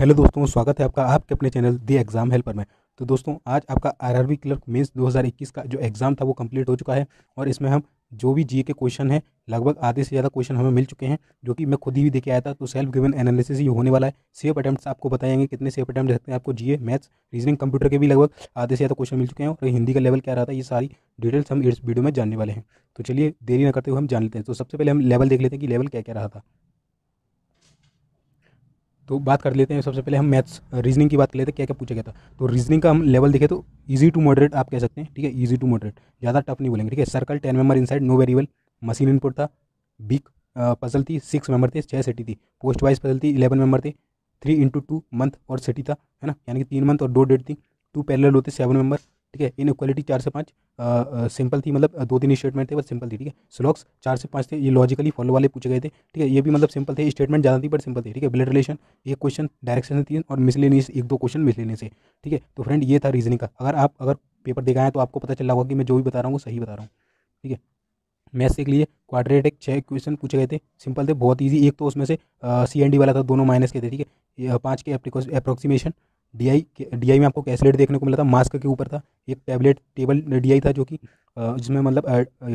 hello दोस्तों स्वागत है आपका आपके अपने चैनल दी एग्जाम हेल्पर में तो दोस्तों आज आपका आरआरबी क्लर्क मेंस 2021 का जो एग्ज़ाम था वो कंप्लीट हो चुका है और इसमें हम जो भी जी के क्वेश्चन है लगभग आधे से ज़्यादा क्वेश्चन हमें मिल चुके हैं जो कि मैं खुद ही देखे आया था तो सेल्फ गिवन एनालिसिस ही होने वाला है सेफ अटैम्प्ट आपको बताएंगे कितने सेफ अटैम्प्ट रहते हैं आपको जीए मैथ्स रीजनिंग कंप्यूटर के भी लगभग आधे से ज़्यादा क्वेश्चन मिल चुके हैं और हिंदी का लेवल क्या रहा था ये सारी डिटेल्स हम इस वीडियो में जानने वाले हैं तो चलिए देरी ना करते हुए हम जान लेते हैं तो सबसे पहले हम लेवल देख लेते हैं कि लेवल क्या क्या रहा था तो बात कर लेते हैं सबसे पहले हम मैथ्स रीजनिंग की बात कर लेते हैं क्या क्या पूछा गया था तो रीजनिंग का हम लेवल देखें तो ईजी टू मॉडरेट आप कह सकते हैं ठीक है ईजी टू मॉडरेट ज़्यादा टफ नहीं बोलेंगे ठीक है circle ten member inside no variable machine input था बिग पजल थी सिक्स मेंबर थे छः सिटी थी पोस्ट वाइज पजल थी इलेवन मेंबर थे थ्री इंटू टू मंथ और सिटी था है ना यानी कि तीन मंथ और दो डेट थी टू पैरल होते सेवन मेंबर ठीक है इन क्वालिटी चार से पाँच सिंपल थी मतलब दो तीन स्टेटमेंट थे बस सिंपल थी ठीक है स्लॉक्स चार से पाँच थे ये लॉजिकली फॉलो वाले पूछे गए थे ठीक है ये भी मतलब सिंपल थे स्टेटमेंट ज़्यादा थी बट सिंपल थे ठीक है ब्लड रिलेशन एक क्वेश्चन डायरेक्शन तीन और मिसलेनियस एक दो क्वेश्चन लेने से ठीक है तो फ्रेंड ये था रीजनिंग का अगर आप अगर पेपर देखा है तो आपको पता चला होगा कि मैं जो भी बता रहा हूँ वो सही बता रहा हूँ ठीक है मैथ्स के लिए क्वाड्रेटिक छः क्वेश्चन पूछे गए थे सिंपल थे बहुत इजी एक तो उसमें से सी एन डी वाला था दोनों माइनस के थे ठीक है पाँच के अप्रोक्सीमेशन डी आई में आपको कैसलेट देखने को मिला था मास्क के ऊपर था एक टैबलेट टेबल डी था जो कि जिसमें मतलब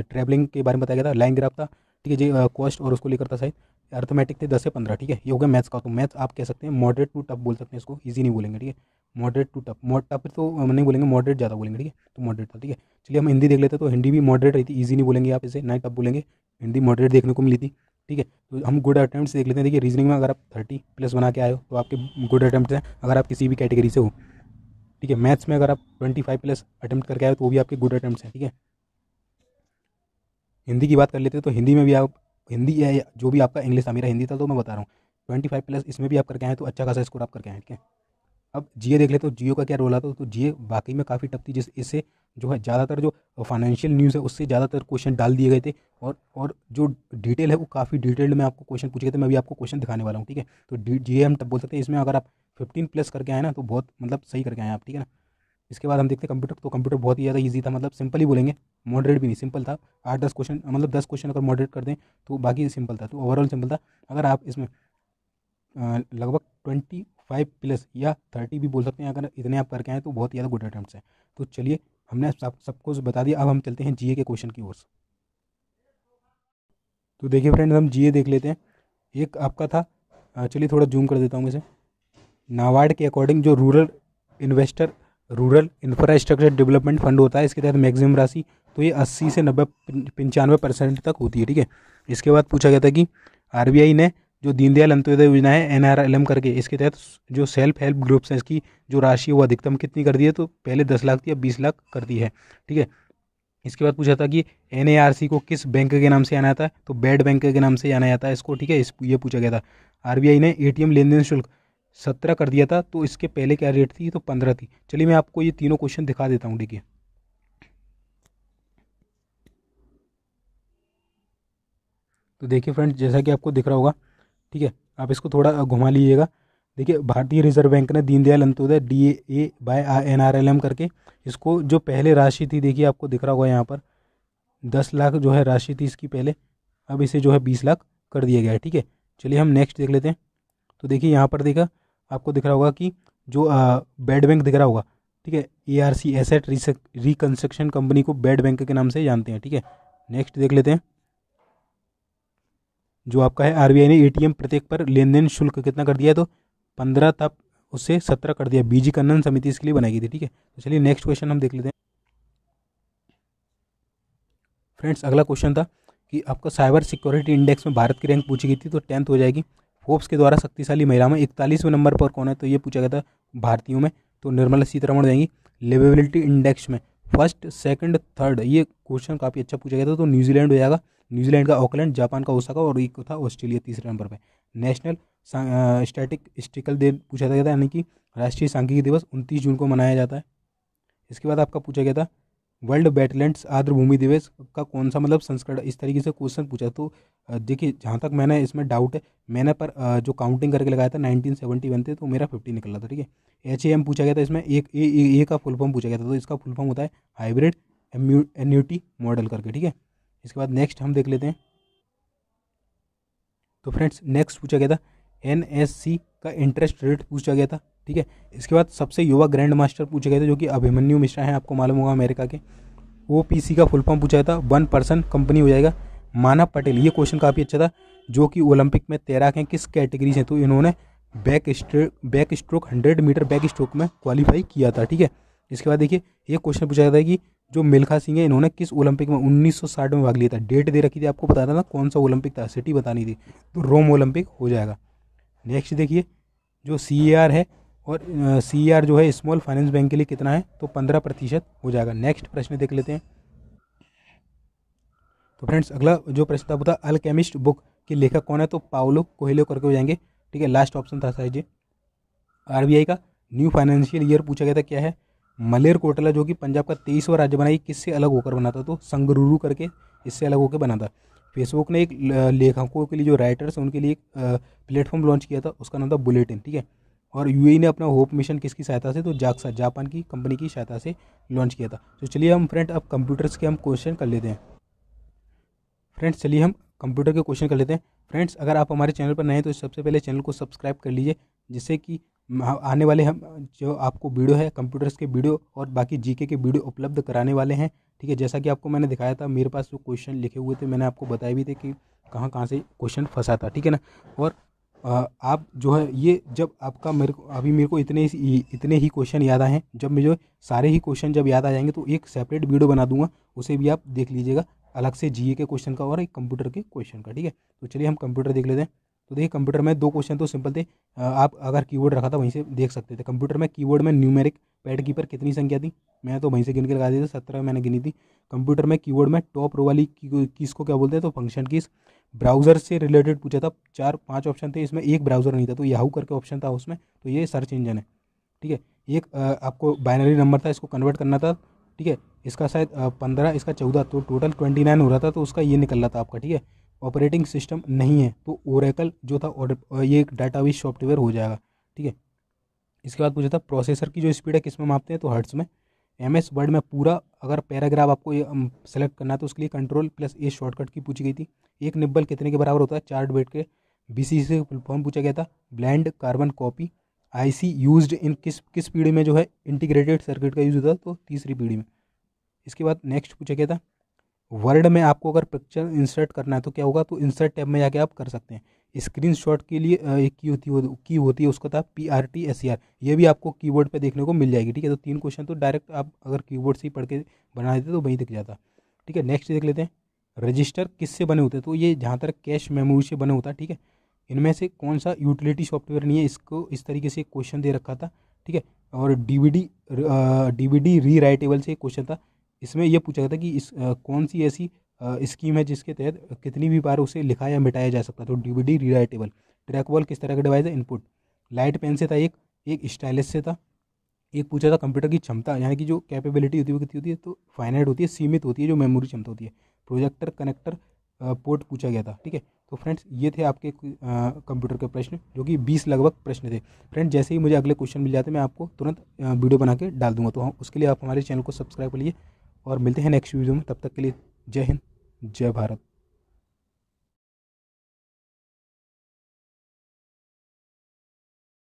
ट्रैवलिंग के बारे में बताया गया था लाइन ग्राफ था ठीक है जी कॉस्ट और उसको लेकर था शायद अर्थमेटिक थे दस से पंद्रह ठीक है ये हो गया मैथ्स का तो मैथ्स आप कह सकते हैं मॉडरेट टू टफ बोल सकते हैं इसको ईजी नहीं बोलेंगे ठीक है moderate to tough mod tough तो नहीं बोलेंगे मॉडरेट ज़्यादा बोलेंगे ठीक है तो मॉडरेट था ठीक है चलिए हम हिंदी देख लेते तो हिंदी भी मॉडरेट रही थी ईजी नहीं बोलेंगे आप इसे नाइट टफ बोलेंगे हिंदी मॉडरेट देखने को मिली थी ठीक है तो हम गुड अटैम्प्ट देख लेते हैं देखिए रीजनिंग में अगर आप थर्टी प्लस बना के आए हो तो आपके गुड अटैम्प्ट हैं अगर आप किसी भी कैटेगरी से हो ठीक है मैथ्स में अगर आप ट्वेंटी फाइव प्लस अटैम्प्ट करके आए तो वो भी आपके गुड अटैम्प्ट हैं ठीक है हिंदी की बात कर लेते हैं तो हिंदी में भी आप हिंदी या जो भी आपका इंग्लिश था मेरा हिंदी था तो मैं बता रहा हूँ ट्वेंटी फाइव प्लस इसमें भी आप करके आए तो अच्छा खासा स्कोर आप करके आए ठीक है अब जियो देख लेते हो जियो का क्या रोल आता है तो जियो बाकी में काफ़ी टफ थी जिस इससे जो है ज़्यादातर जो फाइनेंशियल न्यूज़ है उससे ज़्यादातर क्वेश्चन डाल दिए गए थे और और जो डिटेल है वो काफ़ी डिटेल में आपको क्वेश्चन पूछे गए थे मैं भी आपको क्वेश्चन दिखाने वाला हूँ ठीक है तो जी हम बोल सकते हैं इसमें अगर आप फिफ्टीन प्लस करके आए ना तो बहुत मतलब सही करके आए आप ठीक है ना इसके बाद हम देखते हैं कंप्यूटर तो कंप्यूटर बहुत ही ज़्यादा ईजी था मतलब सिंपल ही बोलेंगे मॉडरेट भी नहीं सिंपल था आठ दस क्वेश्चन मतलब दस क्वेश्चन अगर मॉडरेट कर दें तो बाकी सिंपल था तो ओवरऑल सिंपल था अगर आप इसमें लगभग ट्वेंटी फाइव प्लस या थर्टी भी बोल सकते हैं अगर इतने आप करके आए तो बहुत ज़्यादा गुड अटैम्प्ट हैं तो चलिए हमने सब सबको बता दिया अब हम चलते हैं जीए के क्वेश्चन की ओर तो देखिए फ्रेंड हम जीए देख लेते हैं एक आपका था चलिए थोड़ा जूम कर देता हूँ इसे नाबार्ड के अकॉर्डिंग जो rural investor rural infrastructure development fund होता है इसके तहत मैक्सिमम राशि तो ये 80 से नब्बे पंचानवे परसेंट तक होती है ठीक है इसके बाद पूछा गया था कि आरबीआई ने जो दीनदयाल अंत्योदय योजना है एन करके इसके तहत जो सेल्फ हेल्प ग्रुप्स हैं इसकी जो राशि है वो अधिकतम कितनी कर दी है तो पहले दस लाख थी अब बीस लाख कर दी है ठीक है इसके बाद पूछा था कि एन को किस बैंक के नाम से आना जाता है तो बैड बैंक के नाम से आना जाता है इसको ठीक है इस ये पूछा गया था आर ने ए लेन देन शुल्क सत्रह कर दिया था तो इसके पहले क्या रेट थी तो पंद्रह थी चलिए मैं आपको ये तीनों क्वेश्चन दिखा देता हूँ ठीक है तो देखिए फ्रेंड जैसा कि आपको दिख रहा होगा ठीक है आप इसको थोड़ा घुमा लीजिएगा देखिए भारतीय रिजर्व बैंक ने Deendayal Antyodaya D A A by N R L M करके इसको जो पहले राशि थी देखिए आपको दिख रहा होगा यहाँ पर दस लाख जो है राशि थी इसकी पहले अब इसे जो है बीस लाख कर दिया गया है ठीक है चलिए हम नेक्स्ट देख लेते हैं तो देखिए यहाँ पर देखा आपको दिख रहा होगा कि जो बेड बैंक दिख रहा होगा ठीक है A R C asset reconstruction company को बेड बैंक के नाम से जानते हैं ठीक है नेक्स्ट देख लेते हैं जो आपका है आरबीआई ने एटीएम प्रत्येक पर लेन देन शुल्क कितना कर दिया है तो पंद्रह तक उससे सत्रह कर दिया बीजी कन्न समिति इसके लिए बनाई गई थी ठीक है तो चलिए नेक्स्ट क्वेश्चन हम देख लेते हैं फ्रेंड्स अगला क्वेश्चन था कि आपका साइबर सिक्योरिटी इंडेक्स में भारत की रैंक पूछी गई थी तो टेंथ हो जाएगी फोर्ब्स के द्वारा शक्तिशाली महिला में इकतालीसवें नंबर पर कौन है तो ये पूछा गया था भारतीयों में तो निर्मला सीतारमण जाएंगी लेवेबिलिटी इंडेक्स में फर्स्ट सेकंड थर्ड ये क्वेश्चन काफ़ी अच्छा पूछा गया था तो न्यूजीलैंड हो जाएगा न्यूजीलैंड का ऑकलैंड जापान का ओसाका और एक था ऑस्ट्रेलिया तीसरे नंबर पर नेशनल स्टैटिक स्टिकल डे पूछा गया था यानी कि राष्ट्रीय सांख्यिकी दिवस उनतीस जून को मनाया जाता है इसके बाद आपका पूछा गया था वर्ल्ड बैटलैंड आर्द्रभूमि दिवस का कौन सा मतलब संस्करण इस तरीके से क्वेश्चन पूछा तो देखिए जहाँ तक मैंने इसमें डाउट है मैंने पर जो काउंटिंग करके लगाया था नाइनटीन सेवेंटी वन थे तो मेरा फिफ्टी निकल रहा था ठीक है एच ए एम पूछा गया था इसमें एक ए ए, ए का फुल फॉर्म पूछा गया था तो इसका फुल फॉर्म होता है हाइब्रिड एन्यूटी मॉडल करके ठीक है इसके बाद नेक्स्ट हम देख लेते हैं तो फ्रेंड्स नेक्स्ट पूछा गया था एन का इंटरेस्ट रेट पूछा गया था ठीक है इसके बाद सबसे युवा ग्रैंड मास्टर पूछा गया था जो कि अभिमन्यु मिश्रा हैं आपको मालूम होगा अमेरिका के वो पीसी का फुल फॉर्म पूछा था वन पर्सन कंपनी हो जाएगा मानव पटेल ये क्वेश्चन काफ़ी अच्छा था जो कि ओलंपिक में तैराक हैं किस कैटेगरी से तो इन्होंने back stray back stroke hundred metre back stroke में क्वालिफाई किया था ठीक है इसके बाद देखिए ये क्वेश्चन पूछा जाता है कि जो मिल्खा सिंह है इन्होंने किस ओलंपिक में 1960 में भाग लिया था डेट दे रखी थी आपको बता देना कौन सा ओलंपिक था सिटी बतानी थी तो रोम ओलंपिक हो जाएगा नेक्स्ट देखिए जो सी है और सी uh, जो है स्मॉल फाइनेंस बैंक के लिए कितना है तो पंद्रह प्रतिशत हो जाएगा नेक्स्ट प्रश्न देख लेते हैं तो फ्रेंड्स अगला जो प्रश्न था वो था बुक के लेखक कौन है तो पाओलो कोहेलो करके हो जाएंगे ठीक है लास्ट ऑप्शन था सर जी आरबीआई का न्यू फाइनेंशियल ईयर पूछा गया था क्या है मलेरकोटला जो कि पंजाब का तेईसवा राज्य बना ये किससे अलग होकर बना था तो संगरूरू करके इससे अलग होकर बना था फेसबुक ने एक लेखकों के लिए जो राइटर्स हैं उनके लिए एक प्लेटफॉर्म लॉन्च किया था उसका नाम था बुलेटिन ठीक है और यू e ने अपना होप मिशन किसकी सहायता से तो जाक्सा जापान की कंपनी की सहायता से लॉन्च किया था तो चलिए हम फ्रेंड अब कंप्यूटर्स के हम क्वेश्चन कर लेते हैं फ्रेंड्स चलिए हम कंप्यूटर के क्वेश्चन कर लेते हैं फ्रेंड्स अगर आप हमारे चैनल पर नए हैं तो सबसे पहले चैनल को सब्सक्राइब कर लीजिए जिससे कि आने वाले हम जो आपको वीडियो है कंप्यूटर्स के वीडियो और बाकी जीके के वीडियो उपलब्ध कराने वाले हैं ठीक है जैसा कि आपको मैंने दिखाया था मेरे पास जो क्वेश्चन लिखे हुए थे मैंने आपको बताए भी थे कि कहाँ कहाँ से क्वेश्चन फंसा था ठीक है ना और आप जो है ये जब आपका मेरे को अभी मेरे को इतने इतने ही क्वेश्चन याद आए हैं जब मुझे सारे ही क्वेश्चन जब याद आ जाएंगे तो एक सेपरेट वीडियो बना दूंगा उसे भी आप देख लीजिएगा अलग से जीए के क्वेश्चन का और एक कंप्यूटर के क्वेश्चन का ठीक है तो चलिए हम कंप्यूटर देख लेते हैं तो देखिए कंप्यूटर में दो क्वेश्चन तो सिंपल थे आप अगर कीवर्ड रखा था वहीं से देख सकते थे कंप्यूटर में कीवर्ड में न्यूमेरिक पैड कीपर कितनी संख्या थी मैं तो वहीं से गिन के लगा दी थी सत्रह मैंने गिनी थी कंप्यूटर में कीवर्ड में टॉप रो वाली कीस को क्या बोलते हैं तो फंक्शन कीस ब्राउज़र से रिलेटेड पूछा था चार पाँच ऑप्शन थे इसमें एक ब्राउज़र नहीं था तो याहू करके ऑप्शन था उसमें तो ये सर्च इंजन है ठीक है एक आपको बाइनरी नंबर था इसको कन्वर्ट करना था ठीक है इसका शायद पंद्रह इसका चौदह तो टोटल ट्वेंटी नाइन हो रहा था तो उसका ये निकल रहा था आपका ठीक है ऑपरेटिंग सिस्टम नहीं है तो ओरेकल जो था ये एक डाटाबेस सॉफ्टवेयर हो जाएगा ठीक है इसके बाद पूछा था प्रोसेसर की जो स्पीड है किस में मापते हैं तो हर्ट्स में एम एस वर्ड में पूरा अगर पैराग्राफ आपको सेलेक्ट करना है तो उसके लिए कंट्रोल प्लस ए शॉर्टकट की पूछी गई थी एक निब्बल कितने के बराबर होता है चार्ट बेट के बी सी से फॉर्म पूछा गया था blind carbon copy IC used in किस किस पीढ़ी में जो है इंटीग्रेटेड सर्किट का यूज़ होता है तो तीसरी पीढ़ी में इसके बाद नेक्स्ट पूछा गया था वर्ड में आपको अगर पिक्चर इंसर्ट करना है तो क्या होगा तो इंसर्ट टैब में जाके आप कर सकते हैं स्क्रीन शॉट के लिए एक की होती है की होती है उसका था P R T S R ये भी आपको कीबोर्ड पे देखने को मिल जाएगी ठीक है तो तीन क्वेश्चन तो डायरेक्ट आप अगर कीबोर्ड से ही पढ़ के बना देते तो वहीं दिख जाता ठीक है नेक्स्ट देख लेते हैं रजिस्टर किससे बने होते हैं तो ये जहाँ तक कैश मेमोरी से बने होता है ठीक है इनमें से कौन सा यूटिलिटी सॉफ्टवेयर नहीं है इसको इस तरीके से क्वेश्चन दे रखा था ठीक है और डीवीडी डीवीडी री राइटेबल से क्वेश्चन था इसमें यह पूछा गया था कि इस आ, कौन सी ऐसी आ, स्कीम है जिसके तहत कितनी भी बार उसे लिखा या मिटाया जा सकता तो डीवीडी री राइटेबल ट्रैक किस तरह का डिवाइस है इनपुट लाइट पेन से था एक एक स्टाइलिस से था एक पूछा था कंप्यूटर की क्षमता यानी कि जो कैपेबिलिटी होती है कितनी होती है तो फाइनाइट होती है सीमित होती है जो मेमोरी क्षमता होती है प्रोजेक्टर कनेक्टर पोर्ट पूछा गया था ठीक है तो फ्रेंड्स ये थे आपके कंप्यूटर के प्रश्न जो कि बीस लगभग प्रश्न थे फ्रेंड्स जैसे ही मुझे अगले क्वेश्चन मिल जाते मैं आपको तुरंत वीडियो बना के डाल दूंगा तो हम हाँ, उसके लिए आप हमारे चैनल को सब्सक्राइब करिए और मिलते हैं नेक्स्ट वीडियो में तब तक के लिए जय हिंद जय भारत